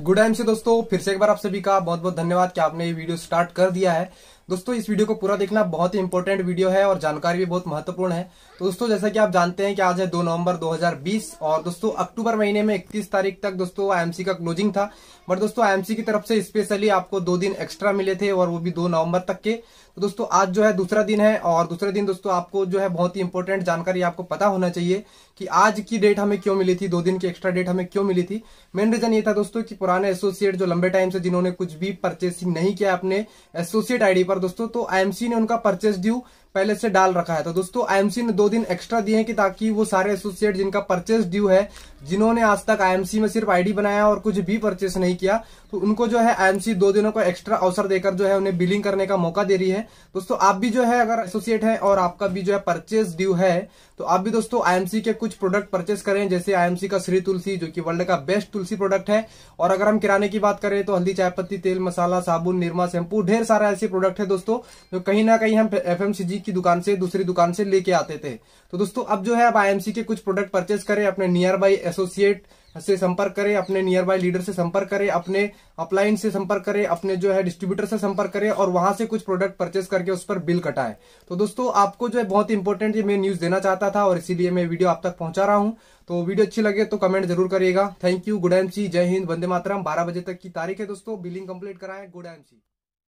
good time से दोस्तों फिर से एक बार आप सभी का बहुत बहुत धन्यवाद कि आपने ये वीडियो स्टार्ट कर दिया है दोस्तों इस वीडियो को पूरा देखना बहुत ही इंपॉर्टेंट वीडियो है और जानकारी भी बहुत महत्वपूर्ण है तो दोस्तों जैसा कि आप जानते हैं कि आज है 2 नवंबर 2020 और दोस्तों अक्टूबर महीने में 31 तारीख तक दोस्तों आईएमसी का क्लोजिंग था बट दोस्तों आईएमसी की तरफ से स्पेशली आपको दो दिन एक्स्ट्रा मिले थे और वो भी दो नवंबर तक के तो दोस्तों आज जो है दूसरा दिन है और दूसरे दिन दोस्तों आपको जो है बहुत ही इंपॉर्टेंट जानकारी आपको पता होना चाहिए कि आज की डेट हमें क्यों मिली थी दो दिन की एक्स्ट्रा डेट हमें क्यों मिली थी मेन रीजन ये था दोस्तों कि पुराने एसोसिएट जो लंबे टाइम से जिन्होंने कुछ भी परचेसिंग नहीं किया अपने एसोसिएट आईडी पर दोस्तों तो आईएमसी ने उनका परचेस ड्यू पहले से डाल रखा है तो दोस्तों आईएमसी ने दो दिन एक्स्ट्रा दिए हैं कि ताकि वो सारे एसोसिएट जिनका परचेस ड्यू है जिन्होंने आज तक आईएमसी में सिर्फ आईडी बनाया और कुछ भी परचेस नहीं किया तो उनको जो है आईएमसी दो दिनों को एक्स्ट्रा अवसर देकर जो है उन्हें बिलिंग करने का मौका दे रही है दोस्तों आप भी जो है अगर एसोसिएट है और आपका भी जो है परचेस ड्यू है तो आप भी दोस्तों आईएमसी के कुछ प्रोडक्ट परचेस करें जैसे आईएमसी का श्री तुलसी जो कि वर्ल्ड का बेस्ट तुलसी प्रोडक्ट है और अगर हम किराने की बात करें तो हल्दी चाय पत्ती तेल मसाला साबुन निरमा शैम्पू ढेर सारा ऐसे प्रोडक्ट है दोस्तों जो कहीं ना कहीं हम एफ एक ही दुकान से दूसरी दुकान से लेके आते थे तो दोस्तों अब जो है आप आईएमसी के कुछ प्रोडक्ट परचेस करें अपने नियर बाई एसोसिएट से संपर्क करें अपने नियर बाय लीडर से संपर्क करें अपने अपलाइन से संपर्क करें अपने जो है डिस्ट्रीब्यूटर से संपर्क करें और वहां से कुछ प्रोडक्ट परचेस करके उस पर बिल कटाएं तो दोस्तों आपको जो है बहुत इंपॉर्टेंट ये मैं न्यूज देना चाहता था और इसीलिए मैं वीडियो आप तक पहुंचा रहा हूं तो वीडियो अच्छी लगे तो कमेंट जरूर करिएगा थैंक यू गुड एम जय हिंद वंदे मातरम बारह बजे तक की तारीख है दोस्तों बिलिंग कंप्लीट कराए गुड एम